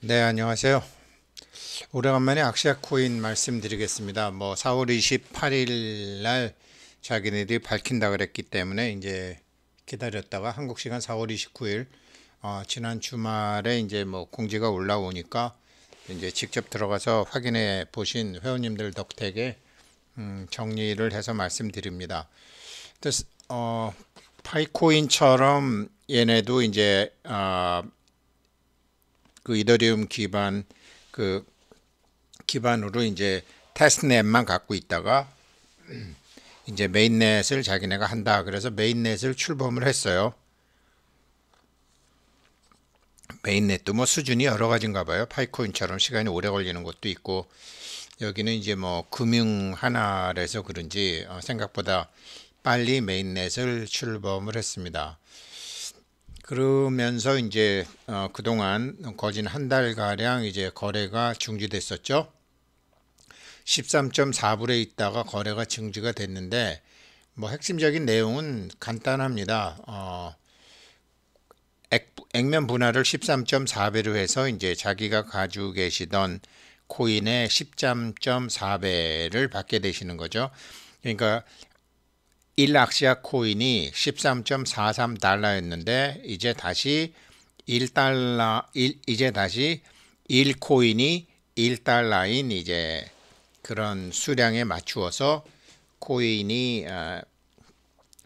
네, 안녕하세요. 오래간만에 악시아 코인 말씀드리겠습니다. 뭐 4월 28일 날 자기네들이 밝힌다 그랬기 때문에 이제 기다렸다가 한국 시간 4월 29일 어, 지난 주말에 이제 뭐 공지가 올라오니까 이제 직접 들어가서 확인해 보신 회원님들 덕택에 음, 정리를 해서 말씀드립니다. 어, 파이코인처럼 얘네도 이제 어, 그 이더리움 기반 그 기반으로 이제 테스트넷만 갖고 있다가 이제 메인넷을 자기네가 한다. 그래서 메인넷을 출범을 했어요. 메인넷도 뭐 수준이 여러 가지인가 봐요. 파이코인처럼 시간이 오래 걸리는 것도 있고 여기는 이제 뭐 금융 하나라서 그런지 어, 생각보다 빨리 메인넷을 출범을 했습니다. 그러면서 이제 어, 그동안 거진 한 달 가량 이제 거래가 중지됐었죠. 13.4불에 있다가 거래가 증지가 됐는데 뭐 핵심적인 내용은 간단합니다. 어, 액, 액면 분할을 13.4배로 해서 이제 자기가 가지고 계시던 코인의 13.4배를 받게 되시는 거죠. 그러니까 1악시아 코인이 13.43달러였는데 이제 다시 1달러 1, 이제 다시 1코인이 1달러인 이제 그런 수량에 맞추어서 코인이 어,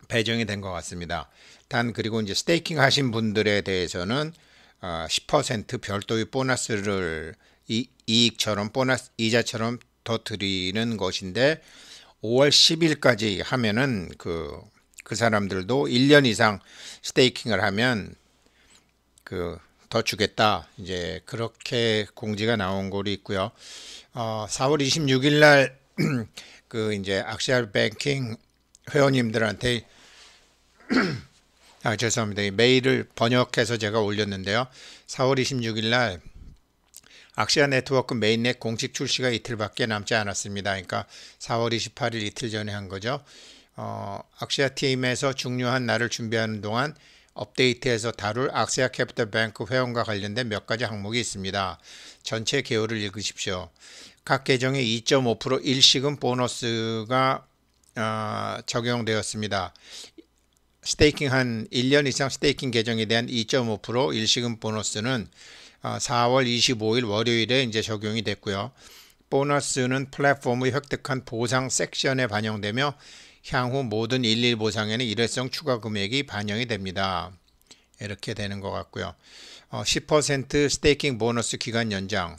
배정이 된 것 같습니다. 단 그리고 이제 스테이킹 하신 분들에 대해서는 어, 10% 별도의 보너스를 이, 이익처럼 보너스 이자처럼 더 드리는 것인데 5월 10일까지 하면은 그, 그 사람들도 1년 이상 스테이킹을 하면 그 더 주겠다. 이제 그렇게 공지가 나온 골이 있고요. 어, 4월 26일 날 그 이제 악시알 뱅킹 회원님들한테 아 죄송합니다. 메일을 번역해서 제가 올렸는데요. 4월 26일 날 악시아 네트워크 메인넷 공식 출시가 이틀밖에 남지 않았습니다. 그러니까 4월 28일 이틀 전에 한 거죠. 어, 악시아 팀에서 중요한 날을 준비하는 동안 업데이트에서 다룰 악시아 캐피털 뱅크 회원과 관련된 몇 가지 항목이 있습니다. 전체 개요를 읽으십시오. 각 계정에 2.5% 일시금 보너스가 어, 적용되었습니다. 스테이킹 한 1년 이상 스테이킹 계정에 대한 2.5% 일시금 보너스는 4월 아, 25일 월요일에 이제 적용이 됐고요. 보너스는 플랫폼의 획득한 보상 섹션에 반영되며 향후 모든 일일 보상에는 일회성 추가 금액이 반영이 됩니다. 이렇게 되는 것 같고요. 10% 어, 스테이킹 보너스 기간 연장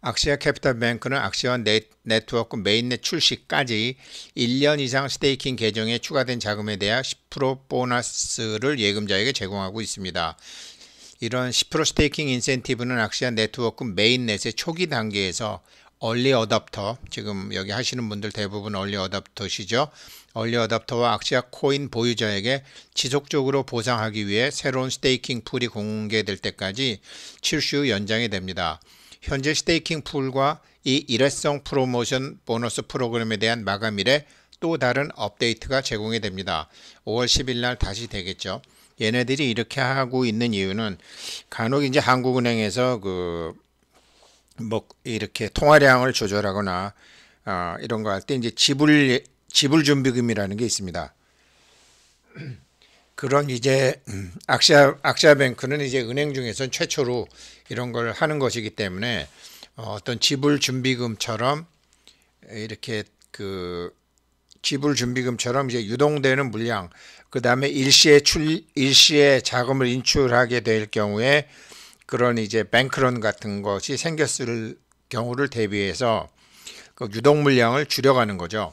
악시아 캐피탈뱅크는 악시아 네, 네트워크 메인넷 출시까지 1년 이상 스테이킹 계정에 추가된 자금에 대한 10% 보너스를 예금자에게 제공하고 있습니다. 이런 10% 스테이킹 인센티브는 악시아 네트워크 메인넷의 초기 단계에서 얼리 어답터 지금 여기 하시는 분들 대부분 얼리 어답터시죠. 얼리 어답터와 악시아 코인 보유자에게 지속적으로 보상하기 위해 새로운 스테이킹 풀이 공개될 때까지 7수 연장이 됩니다. 현재 스테이킹 풀과 이 일회성 프로모션 보너스 프로그램에 대한 마감일에 또 다른 업데이트가 제공이 됩니다. 5월 10일 날 다시 되겠죠. 얘네들이 이렇게 하고 있는 이유는 간혹 이제 한국은행에서 그뭐 이렇게 통화량을 조절하거나 아, 이런 거 할 때 이제 지불 지불 준비금이라는 게 있습니다. 그런 이제 악시아 악시아뱅크는 이제 은행 중에선 최초로 이런 걸 하는 것이기 때문에 어, 어떤 지불 준비금처럼 이렇게 그 지불 준비금처럼 이제 유동되는 물량, 그 다음에 일시에 출 일시에 자금을 인출하게 될 경우에 그런 이제 뱅크런 같은 것이 생겼을 경우를 대비해서 그 유동 물량을 줄여가는 거죠.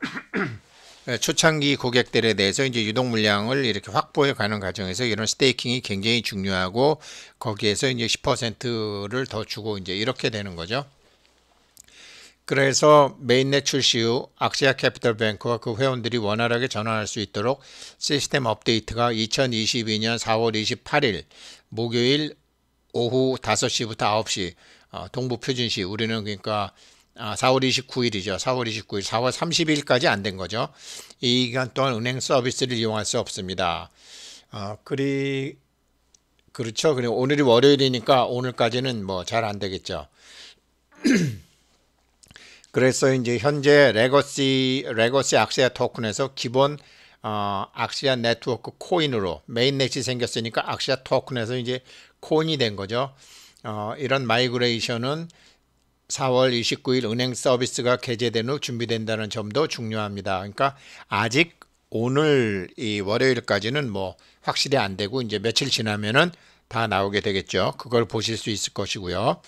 네, 초창기 고객들에 대해서 이제 유동 물량을 이렇게 확보해 가는 과정에서 이런 스테이킹이 굉장히 중요하고 거기에서 이제 10%를 더 주고 이제 이렇게 되는 거죠. 그래서 메인넷 출시 후 악시아 캐피털 뱅크와 그 회원들이 원활하게 전환할 수 있도록 시스템 업데이트가 2022년 4월 28일 목요일 오후 5시부터 9시 어, 동부 표준시 우리는 그러니까 4월 아, 29일이죠. 4월 29일, 4월 30일까지 안 된 거죠. 이 기간 동안 은행 서비스를 이용할 수 없습니다. 어, 그리 그렇죠. 그리고 오늘이 월요일이니까 오늘까지는 뭐 잘 안 되겠죠. 그래서 이제 현재 레거시 레거시 악시아 토큰에서 기본 어, 악시아 네트워크 코인으로 메인넷이 생겼으니까 악시아 토큰에서 이제 코인이 된 거죠. 어, 이런 마이그레이션은 4월 29일 은행 서비스가 개재된 후 준비된다는 점도 중요합니다. 그러니까 아직 오늘 이 월요일까지는 뭐 확실히 안 되고 이제 며칠 지나면은 다 나오게 되겠죠. 그걸 보실 수 있을 것이고요.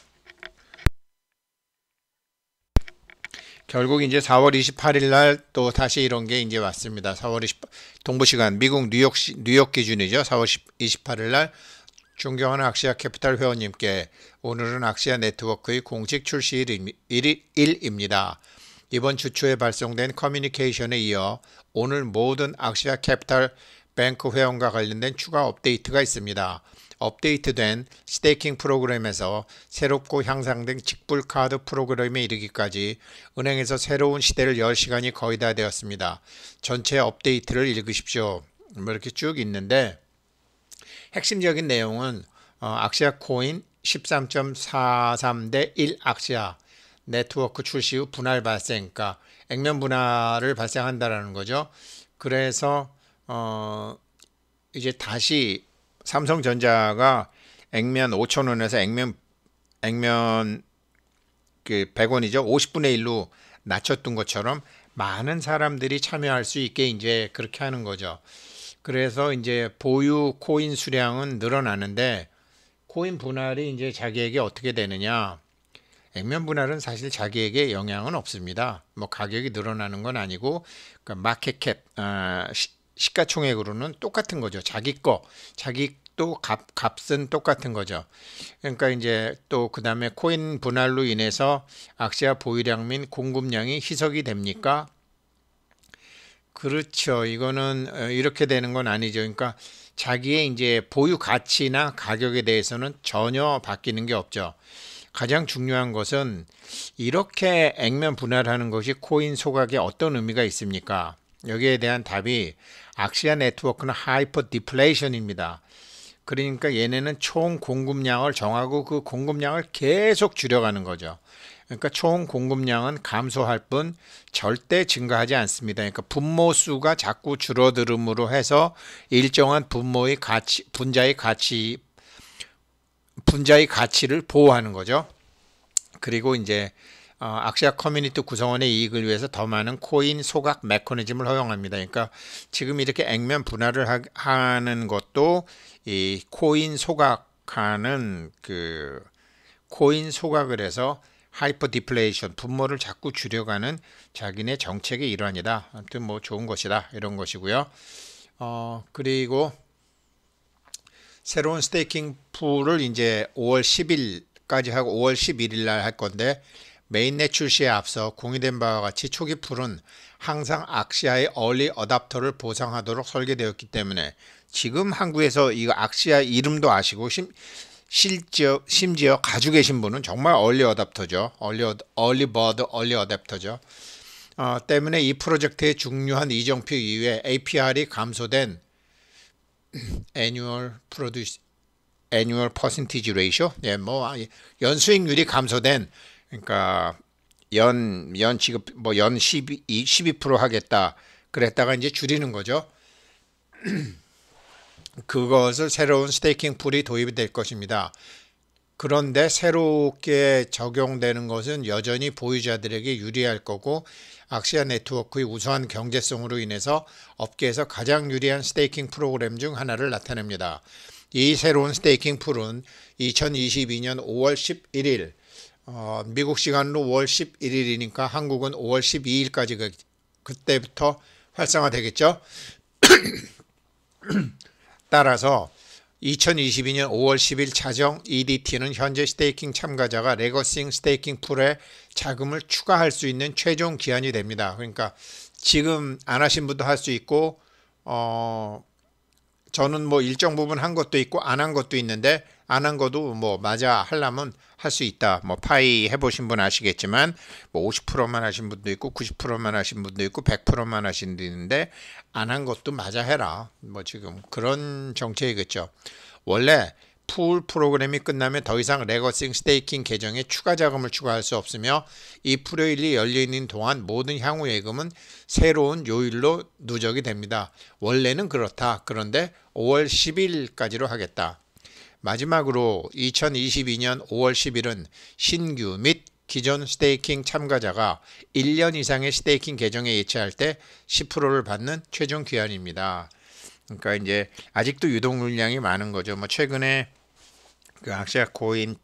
결국 이제 4월 28일 날 또 다시 이런 게 이제 왔습니다. 4월 20 동부 시간 미국 뉴욕 시, 뉴욕 기준이죠. 4월 10, 28일 날 존경하는 악시아 캐피탈 회원님께 오늘은 악시아 네트워크의 공식 출시 1일입니다. 이번 주초에 발송된 커뮤니케이션에 이어 오늘 모든 악시아 캐피탈 뱅크 회원과 관련된 추가 업데이트가 있습니다. 업데이트된 스테이킹 프로그램에서 새롭고 향상된 직불 카드 프로그램에 이르기까지 은행에서 새로운 시대를 열 시간이 거의 다 되었습니다. 전체 업데이트를 읽으십시오. 뭐 이렇게 쭉 있는데 핵심적인 내용은 어, 악시아 코인 13.43 대 1 악시아 네트워크 출시 후 분할 발생가 그러니까 액면 분할을 발생한다라는 거죠. 그래서 어 이제 다시 삼성전자가 액면 5천 원에서 액면 액면 그 100원이죠. 50분의 1로 낮췄던 것처럼 많은 사람들이 참여할 수 있게 이제 그렇게 하는 거죠. 그래서 이제 보유 코인 수량은 늘어나는데 코인 분할이 이제 자기에게 어떻게 되느냐? 액면 분할은 사실 자기에게 영향은 없습니다. 뭐 가격이 늘어나는 건 아니고 그 마켓캡 아, 시가총액으로는 똑같은 거죠. 자기 거, 자기 또 값, 값은 똑같은 거죠. 그러니까 이제 또 그 다음에 코인 분할로 인해서 악세아 보유량 및 공급량이 희석이 됩니까? 그렇죠. 이거는 어, 이렇게 되는 건 아니죠. 그러니까 자기의 이제 보유 가치나 가격에 대해서는 전혀 바뀌는 게 없죠. 가장 중요한 것은 이렇게 액면 분할하는 것이 코인 소각에 어떤 의미가 있습니까? 여기에 대한 답이 악시아 네트워크는 하이퍼 디플레이션입니다. 그러니까 얘네는 총 공급량을 정하고 그 공급량을 계속 줄여가는 거죠. 그러니까 총 공급량은 감소할 뿐 절대 증가하지 않습니다. 그러니까 분모 수가 자꾸 줄어들음으로 해서 일정한 분모의 가치, 분자의 가치, 분자의 가치를 보호하는 거죠. 그리고 이제 어, 악시아 커뮤니티 구성원의 이익을 위해서 더 많은 코인 소각 메커니즘을 허용합니다. 그러니까 지금 이렇게 액면 분할을 하, 는 것도 이 코인 소각하는 그 코인 소각을 해서 하이퍼 디플레이션 분모를 자꾸 줄여가는 자기네 정책의 일환이다. 아무튼 뭐 좋은 것이다 이런 것이고요. 어 그리고 새로운 스테이킹 풀을 이제 5월 10일까지 하고 5월 11일 날 할 건데 메인넷 출시에 앞서 공유된 바와 같이 초기 풀은 항상 악시아의 얼리 어답터를 보상하도록 설계되었기 때문에 지금 한국에서 이거 악시아 이름도 아시고 심, 실지어, 심지어 가지고 계신 분은 정말 얼리 어답터죠. 얼리, 어, 얼리 버드 얼리 어댑터죠. 어, 때문에 이 프로젝트의 중요한 이정표 이외 에 APR이 감소된 annual produce annual percentage ratio 네, 뭐, 아, 예, 뭐 연수익률이 감소된 그러니까 연, 연 지급, 뭐연 12, 12% 하겠다. 그랬다가 이제 줄이는 거죠. 그것을 새로운 스테이킹 풀이 도입이 될 것입니다. 그런데 새롭게 적용되는 것은 여전히 보유자들에게 유리할 거고 악시아 네트워크의 우수한 경제성으로 인해서 업계에서 가장 유리한 스테이킹 프로그램 중 하나를 나타냅니다. 이 새로운 스테이킹 풀은 2022년 5월 11일 어, 미국 시간으로 5월 11일이니까 한국은 5월 12일까지 그, 그때부터 활성화되겠죠. 따라서 2022년 5월 10일 자정 EDT는 현재 스테이킹 참가자가 레거싱 스테이킹 풀에 자금을 추가할 수 있는 최종 기한이 됩니다. 그러니까 지금 안 하신 분도 할 수 있고 어 저는 뭐 일정 부분 한 것도 있고 안 한 것도 있는데 안한 것도 뭐 맞아 하려면 할 수 있다. 뭐 파이 해보신 분 아시겠지만 뭐 50%만 하신 분도 있고 90%만 하신 분도 있고 100%만 하신 분도 있는데 안 한 것도 맞아 해라. 뭐 지금 그런 정책이겠죠. 원래 풀 프로그램이 끝나면 더 이상 레거싱 스테이킹 계정에 추가 자금을 추가할 수 없으며 이 프로일이 열려있는 동안 모든 향후 예금은 새로운 요일로 누적이 됩니다. 원래는 그렇다. 그런데 5월 10일까지로 하겠다. 마지막으로 2022년 5월 10일은 신규 및 기존 스테이킹 참가자가 1년 이상의 스테이킹 계정에 예치할 때 10%를 받는 최종 기한입니다. 그러니까 이제 아직도 유동 물량이 많은 거죠. 뭐 최근에 그 악셀 코인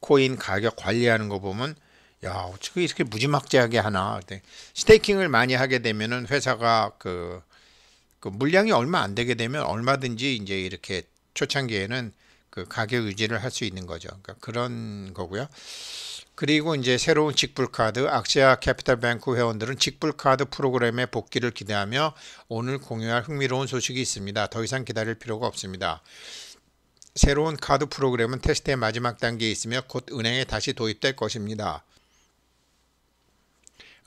코인 가격 관리하는 거 보면 야 어떻게 이렇게 무지막지하게 하나. 스테이킹을 많이 하게 되면은 회사가 그, 그 물량이 얼마 안 되게 되면 얼마든지 이제 이렇게 초창기에는 그 가격 유지를 할 수 있는 거죠. 그러니까 그런 거고요. 그리고 이제 새로운 직불카드 악시아 캐피탈뱅크 회원들은 직불카드 프로그램의 복귀를 기대하며 오늘 공유할 흥미로운 소식이 있습니다. 더 이상 기다릴 필요가 없습니다. 새로운 카드 프로그램은 테스트의 마지막 단계에 있으며 곧 은행에 다시 도입될 것입니다.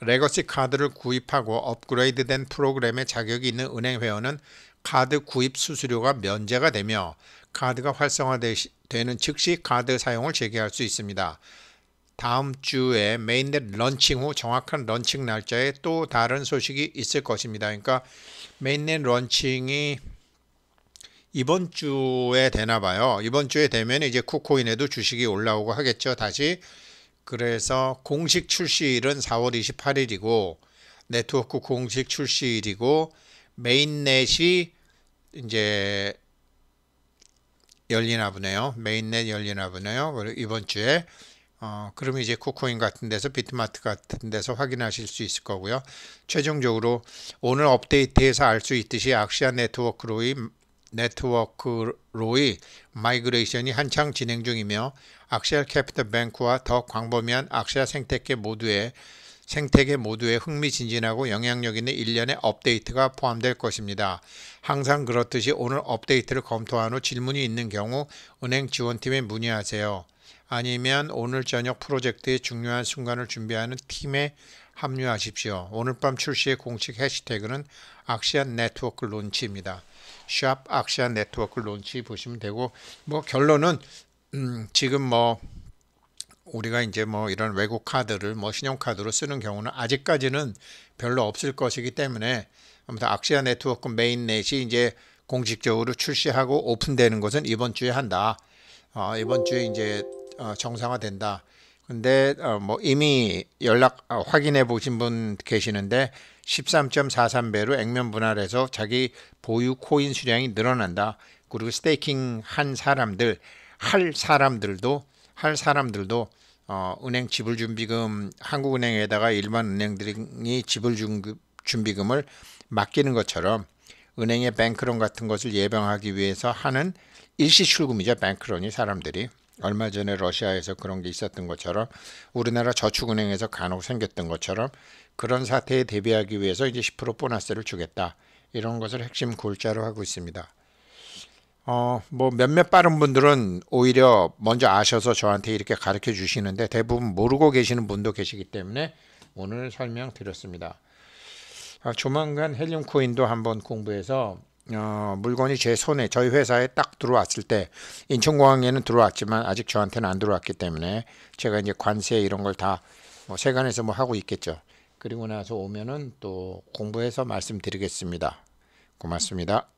레거시 카드를 구입하고 업그레이드된 프로그램에 자격이 있는 은행 회원은 카드 구입 수수료가 면제가 되며 카드가 활성화되는 즉시 카드 사용을 재개할 수 있습니다. 다음 주에 메인넷 런칭 후 정확한 런칭 날짜에 또 다른 소식이 있을 것입니다. 그러니까 메인넷 런칭이 이번 주에 되나 봐요. 이번 주에 되면 이제 쿠코인에도 주식이 올라오고 하겠죠. 다시 그래서 공식 출시일은 4월 28일이고 네트워크 공식 출시일이고 메인넷이 이제 열리나 보네요. 메인넷 열리나 보네요. 이번 주에 어, 그럼 이제 쿠코인 같은 데서 비트마트 같은 데서 확인하실 수 있을 거고요. 최종적으로 오늘 업데이트에서 알 수 있듯이 악시아 네트워크로의 네트워크로의 마이그레이션이 한창 진행 중이며 악시아 캐피터 뱅크와 더 광범위한 악시아 생태계 모두의 생태계 모두에 흥미진진하고 영향력 있는 일련의 업데이트가 포함될 것입니다. 항상 그렇듯이 오늘 업데이트를 검토한 후 질문이 있는 경우 은행 지원팀에 문의하세요. 아니면 오늘 저녁 프로젝트의 중요한 순간을 준비하는 팀에 합류하십시오. 오늘 밤 출시의 공식 해시태그는 악시안 네트워크 론치입니다. 샵 악시안 네트워크 론치 보시면 되고 뭐 결론은 음 지금 뭐 우리가 이제 뭐 이런 외국 카드를 뭐 신용카드로 쓰는 경우는 아직까지는 별로 없을 것이기 때문에 아무튼 악시아 네트워크 메인넷이 이제 공식적으로 출시하고 오픈되는 것은 이번 주에 한다. 어, 이번 주에 이제 어, 정상화된다. 근데 어, 뭐 이미 연락 어, 확인해 보신 분 계시는데 13.43배로 액면 분할해서 자기 보유 코인 수량이 늘어난다. 그리고 스테이킹 한 사람들 할 사람들도 할 사람들도 어, 은행 지불준비금 한국은행에다가 일반 은행들이 지불준비금을 맡기는 것처럼 은행의 뱅크론 같은 것을 예방하기 위해서 하는 일시 출금이죠 뱅크론이 사람들이 얼마 전에 러시아에서 그런 게 있었던 것처럼 우리나라 저축은행에서 간혹 생겼던 것처럼 그런 사태에 대비하기 위해서 이제 10% 보너스를 주겠다 이런 것을 핵심 골자로 하고 있습니다. 어, 뭐 몇몇 빠른 분들은 오히려 먼저 아셔서 저한테 이렇게 가르쳐 주시는데 대부분 모르고 계시는 분도 계시기 때문에 오늘 설명드렸습니다. 아, 조만간 헬륨 코인도 한번 공부해서 어, 물건이 제 손에 저희 회사에 딱 들어왔을 때 인천공항에는 들어왔지만 아직 저한테는 안 들어왔기 때문에 제가 이제 관세 이런 걸다뭐 세관에서 뭐 하고 있겠죠. 그리고 나서 오면은 또 공부해서 말씀드리겠습니다. 고맙습니다.